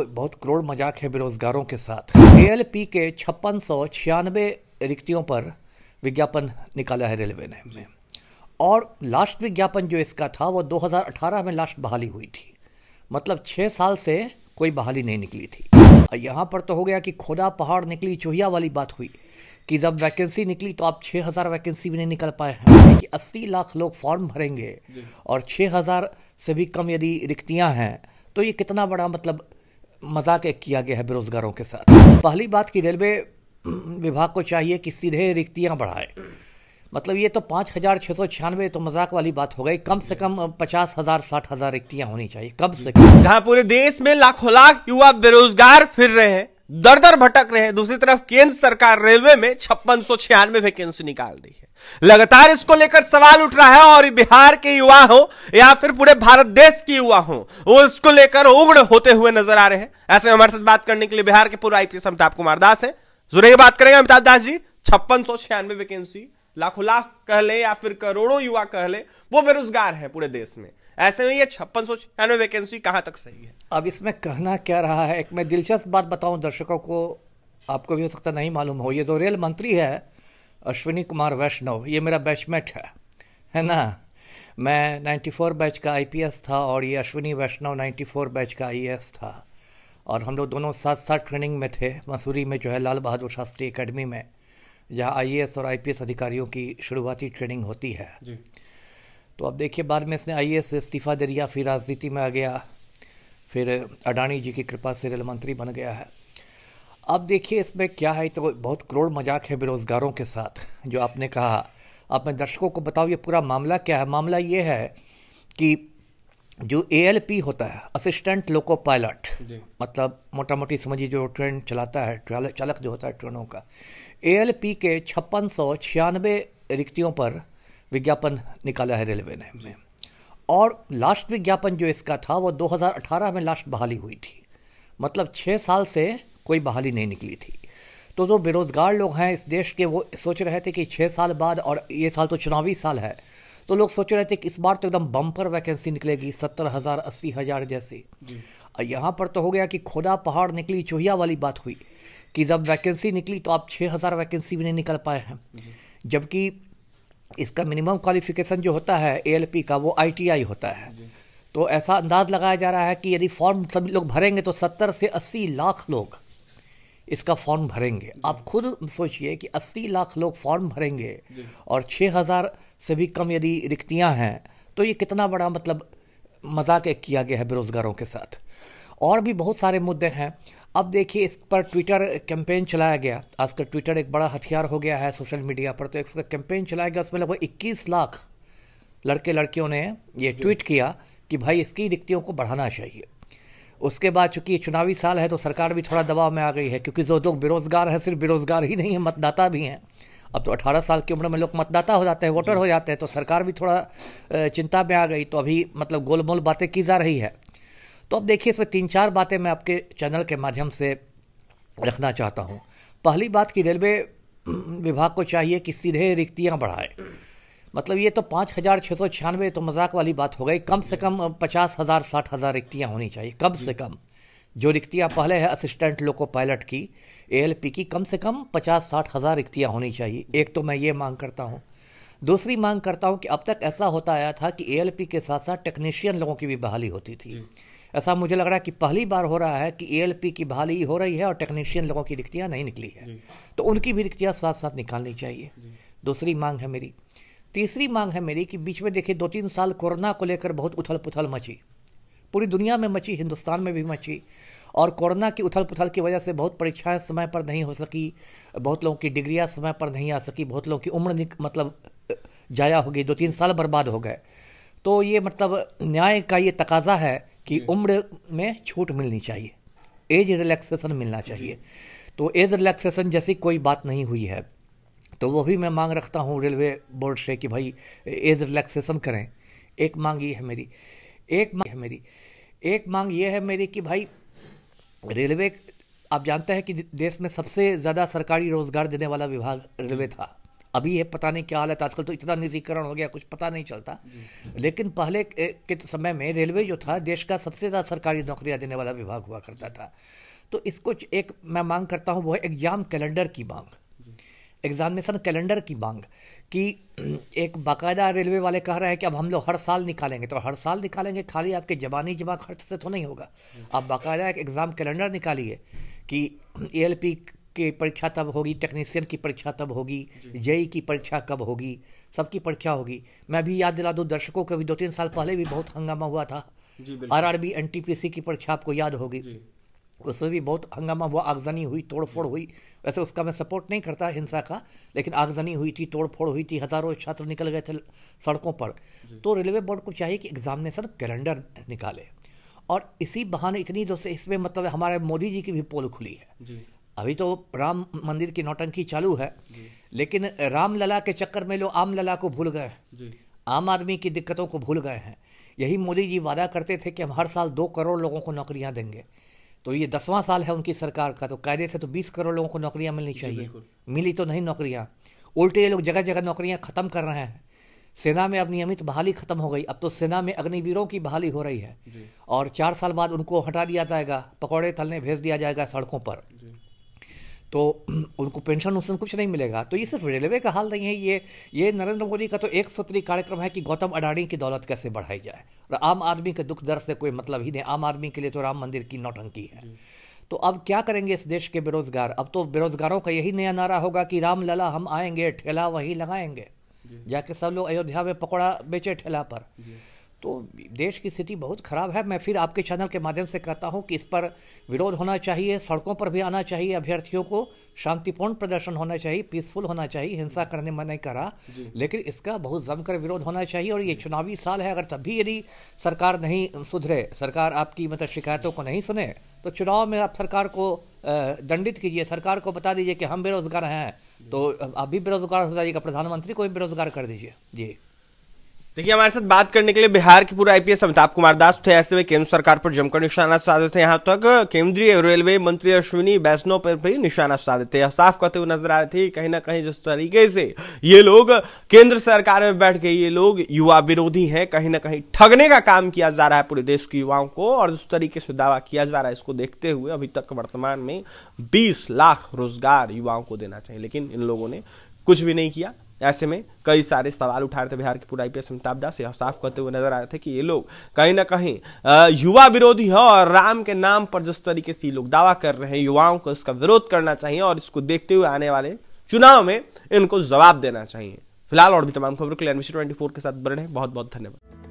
बहुत करोड़ मजाक है बेरोजगारों के साथ एएलपी के छप्पन सौ छियानवे रिक्तियों पर विज्ञापन निकाला है रेलवे ने और लास्ट विज्ञापन जो इसका था वो 2018 में लास्ट बहाली हुई थी मतलब छः साल से कोई बहाली नहीं निकली थी यहाँ पर तो हो गया कि खुदा पहाड़ निकली चूहिया वाली बात हुई कि जब वैकेंसी निकली तो आप 6000 वैकेंसी भी नहीं निकल पाए हैं कि 80 लाख लोग फॉर्म भरेंगे और 6000 से भी कम यदि रिक्तियां हैं तो ये कितना बड़ा मतलब मजाक किया गया है बेरोजगारों के साथ पहली बात कि रेलवे विभाग को चाहिए कि सीधे रिक्तियाँ बढ़ाए मतलब ये तो पाँच हज़ार छः सौ छियानवे तो मजाक वाली बात हो गई कम से कम पचास हज़ार साठ हज़ार रिक्तियाँ होनी चाहिए कम से कम जहाँ पूरे देश में लाखों लाख युवा बेरोजगार फिर रहे हैं दर दर भटक रहे हैं दूसरी तरफ केंद्र सरकार रेलवे में छप्पन सौ छियानवे वैकेंसी निकाल रही है लगातार इसको लेकर सवाल उठ रहा है और बिहार के युवा हो या फिर पूरे भारत देश के युवा हो वो इसको लेकर उग्र होते हुए नजर आ रहे हैं ऐसे में हमारे साथ बात करने के लिए बिहार के पूर्व आईपीएस अमिताभ कुमार दास है जुड़ेंगे बात करेंगे अमिताभ दास जी छप्पन सौ छियानवे वैकेंसी लाखों लाख कह ले या फिर करोड़ों युवा कह ले वो बेरोजगार है पूरे देश में ऐसे में ये छप्पन सौ छियानवे वैकेंसी कहाँ तक सही है अब इसमें कहना क्या रहा है एक मैं दिलचस्प बात बताऊँ दर्शकों को आपको भी हो सकता नहीं मालूम हो ये जो तो रेल मंत्री है अश्विनी कुमार वैष्णव ये मेरा बैचमेट है है ना मैं 94 बैच का आईपीएस था और ये अश्विनी वैष्णव 94 बैच का आई था और हम लोग दोनों साथ साथ ट्रेनिंग में थे मसूरी में जो है लाल बहादुर शास्त्री एकेडमी में जहाँ आई और आईपीएस अधिकारियों की शुरुआती ट्रेनिंग होती है जी। तो अब देखिए बाद में इसने आई से इस्तीफ़ा दे दिया फिर राजनीति में आ गया फिर अडानी जी की कृपा से रेल मंत्री बन गया है अब देखिए इसमें क्या है तो बहुत करोड़ मजाक है बेरोज़गारों के साथ जो आपने कहा आप मैं दर्शकों को बताओ ये पूरा मामला क्या है मामला ये है कि जो ए होता है असिस्टेंट लोको पायलट मतलब मोटा मोटी समझिए जो ट्रेन चलाता है चालक जो होता है ट्रेनों का ए के छप्पन सौ छियानवे रिक्तियों पर विज्ञापन निकाला है रेलवे ने और लास्ट विज्ञापन जो इसका था वो 2018 में लास्ट बहाली हुई थी मतलब छः साल से कोई बहाली नहीं निकली थी तो जो बेरोज़गार लोग हैं इस देश के वो सोच रहे थे कि छः साल बाद और ये साल तो चुनावी साल है तो लोग सोच रहे थे कि इस बार तो एकदम बम्पर वैकेंसी निकलेगी सत्तर हज़ार अस्सी हज़ार जैसी यहाँ पर तो हो गया कि खुदा पहाड़ निकली चूहिया वाली बात हुई कि जब वैकेंसी निकली तो आप छः हज़ार वैकेंसी भी नहीं निकल पाए हैं जबकि इसका मिनिमम क्वालिफिकेशन जो होता है ए का वो आई होता है तो ऐसा अंदाज लगाया जा रहा है कि यदि फॉर्म सभी लोग भरेंगे तो सत्तर से अस्सी लाख लोग इसका फॉर्म भरेंगे आप खुद सोचिए कि अस्सी लाख लोग फॉर्म भरेंगे और छः हज़ार से भी कम यदि रिक्तियां हैं तो ये कितना बड़ा मतलब मजाक किया गया है बेरोज़गारों के साथ और भी बहुत सारे मुद्दे हैं अब देखिए इस पर ट्विटर कैंपेन चलाया गया आजकल ट्विटर एक बड़ा हथियार हो गया है सोशल मीडिया पर तो एक कैंपेन चलाया गया उसमें लगभग इक्कीस लाख लड़के लड़कियों ने ये ट्वीट किया कि भाई इसकी रिक्तियों को बढ़ाना चाहिए उसके बाद चूंकि चुनावी साल है तो सरकार भी थोड़ा दबाव में आ गई है क्योंकि जो लोग बेरोजगार हैं सिर्फ बेरोजगार ही नहीं है मतदाता भी हैं अब तो 18 साल की उम्र में लोग मतदाता हो जाते हैं वोटर हो जाते हैं तो सरकार भी थोड़ा चिंता में आ गई तो अभी मतलब गोलमोल बातें की जा रही है तो अब देखिए इसमें तीन चार बातें मैं आपके चैनल के माध्यम से रखना चाहता हूँ पहली बात कि रेलवे विभाग को चाहिए कि सीधे रिक्तियाँ बढ़ाए मतलब ये तो पाँच हज़ार छः सौ छियानवे तो मजाक वाली बात हो गई कम से कम पचास हज़ार साठ हज़ार रिक्तियाँ होनी चाहिए कम से कम जो रिक्तियाँ पहले है असिस्टेंट लोको पायलट की ए की कम से कम पचास साठ हज़ार रिक्तियाँ होनी चाहिए एक तो मैं ये मांग करता हूँ दूसरी मांग करता हूँ कि अब तक ऐसा होता आया था कि ए के साथ साथ टेक्नीशियन लोगों की भी बहाली होती थी ऐसा मुझे लग रहा है कि पहली बार हो रहा है कि ए की बहाली हो रही है और टेक्नीशियन लोगों की रिक्तियाँ नहीं निकली है तो उनकी भी रिक्तियाँ साथ साथ निकालनी चाहिए दूसरी मांग है मेरी तीसरी मांग है मेरी कि बीच में देखिए दो तीन साल कोरोना को लेकर बहुत उथल पुथल मची पूरी दुनिया में मची हिंदुस्तान में भी मची और कोरोना की उथल पुथल की वजह से बहुत परीक्षाएं समय पर नहीं हो सकी बहुत लोगों की डिग्रियां समय पर नहीं आ सकी बहुत लोगों की उम्र मतलब जाया हो गई दो तीन साल बर्बाद हो गए तो ये मतलब न्याय का ये तकाजा है कि उम्र में छूट मिलनी चाहिए एज रिलैक्सेशन मिलना चाहिए तो एज रिलैक्सेशन जैसी कोई बात नहीं हुई है तो वो भी मैं मांग रखता हूँ रेलवे बोर्ड से कि भाई एज रिलैक्सेशन करें एक मांग ये है मेरी एक मांग है मेरी एक मांग ये है मेरी कि भाई रेलवे आप जानते हैं कि देश में सबसे ज़्यादा सरकारी रोज़गार देने वाला विभाग रेलवे था अभी ये पता नहीं क्या हालत आजकल तो इतना निजीकरण हो गया कुछ पता नहीं चलता लेकिन पहले के समय में रेलवे जो था देश का सबसे ज़्यादा सरकारी नौकरियाँ देने वाला विभाग हुआ करता था तो इसको एक मैं मांग करता हूँ वो है एग्ज़ाम कैलेंडर की मांग एग्जामिनेशन कैलेंडर की मांग कि एक बाकायदा रेलवे वाले कह रहे हैं कि अब हम लोग हर साल निकालेंगे तो हर साल निकालेंगे खाली आपके जबानी जमा खर्च से तो नहीं होगा आप बाकायदा एक एग्ज़ाम कैलेंडर निकालिए कि ए की परीक्षा तब होगी टेक्नीशियन की परीक्षा तब होगी जेई की परीक्षा कब होगी सबकी परीक्षा होगी मैं भी याद दिला दूँ दर्शकों को भी दो तीन साल पहले भी बहुत हंगामा हुआ था R R B N T P C की परीक्षा आपको याद होगी उसमें भी बहुत हंगामा हुआ आगजनी हुई तोड़फोड़ हुई वैसे उसका मैं सपोर्ट नहीं करता हिंसा का लेकिन आगजनी हुई थी तोड़फोड़ हुई थी हज़ारों छात्र निकल गए थे सड़कों पर तो रेलवे बोर्ड को चाहिए कि एग्जामिनेशन कैलेंडर निकाले और इसी बहाने इतनी जो से इसमें मतलब हमारे मोदी जी की भी पोल खुली है अभी तो राम मंदिर की नौटंकी चालू है लेकिन रामलला के चक्कर में लोग आमलला को भूल गए हैं आम आदमी की दिक्कतों को भूल गए हैं यही मोदी जी वादा करते थे कि हम हर साल दो करोड़ लोगों को नौकरियां देंगे तो ये दसवां साल है उनकी सरकार का तो कायदे से तो बीस करोड़ लोगों को नौकरियां मिलनी चाहिए मिली तो नहीं नौकरियां उल्टे ये लोग जगह जगह नौकरियां ख़त्म कर रहे हैं सेना में अब नियमित बहाली खत्म हो गई अब तो सेना में अग्निवीरों की बहाली हो रही है और चार साल बाद उनको हटा दिया जाएगा पकौड़े तलने भेज दिया जाएगा सड़कों पर तो उनको पेंशन उनसन कुछ नहीं मिलेगा तो ये सिर्फ रेलवे का हाल नहीं है ये ये नरेंद्र मोदी का तो एक सत्री कार्यक्रम है कि गौतम अडाणी की दौलत कैसे बढ़ाई जाए और आम आदमी के दुख दर्द से कोई मतलब ही नहीं आम आदमी के लिए तो राम मंदिर की नौटंकी है तो अब क्या करेंगे इस देश के बेरोजगार अब तो बेरोजगारों का यही नया नारा होगा कि राम लला हम आएंगे ठेला वहीं लगाएंगे जाके सब लोग अयोध्या में पकौड़ा बेचे ठेला पर तो देश की स्थिति बहुत ख़राब है मैं फिर आपके चैनल के माध्यम से कहता हूँ कि इस पर विरोध होना चाहिए सड़कों पर भी आना चाहिए अभ्यर्थियों को शांतिपूर्ण प्रदर्शन होना चाहिए पीसफुल होना चाहिए हिंसा करने में नहीं करा लेकिन इसका बहुत जमकर विरोध होना चाहिए और ये चुनावी साल है अगर तभी यदि सरकार नहीं सुधरे सरकार आपकी मतलब शिकायतों को नहीं सुने तो चुनाव में आप सरकार को दंडित कीजिए सरकार को बता दीजिए कि हम बेरोजगार हैं तो आप भी बेरोजगार हो जाइएगा प्रधानमंत्री को भी बेरोजगार कर दीजिए जी देखिए हमारे साथ बात करने के लिए बिहार के पूर्व आईपीएस अमिताभ कुमार दास थे ऐसे में केंद्र सरकार पर जमकर निशाना साधे थे यहाँ तक केंद्रीय रेलवे मंत्री अश्विनी बैष्णव पर भी निशाना साधे थे साफ कहते हुए नजर आ रहे थे कहीं ना कहीं जिस तरीके से ये लोग केंद्र सरकार में बैठ गए ये लोग युवा विरोधी है कहीं ना कहीं ठगने का काम किया जा रहा है पूरे देश के युवाओं को और जिस तरीके से दावा किया जा रहा है इसको देखते हुए अभी तक वर्तमान में बीस लाख रोजगार युवाओं को देना चाहिए लेकिन इन लोगों ने कुछ भी नहीं किया ऐसे में कई सारे सवाल उठा रहे थे बिहार के पूरा आई अमिताभ दास यह साफ करते हुए नजर आ रहे थे कि ये लोग कहीं ना कहीं युवा विरोधी है और राम के नाम पर जिस तरीके से लोग दावा कर रहे हैं युवाओं को इसका विरोध करना चाहिए और इसको देखते हुए आने वाले चुनाव में इनको जवाब देना चाहिए फिलहाल और भी तमाम खबरों के लिए एनबीसी ट्वेंटी के साथ हैं बहुत बहुत धन्यवाद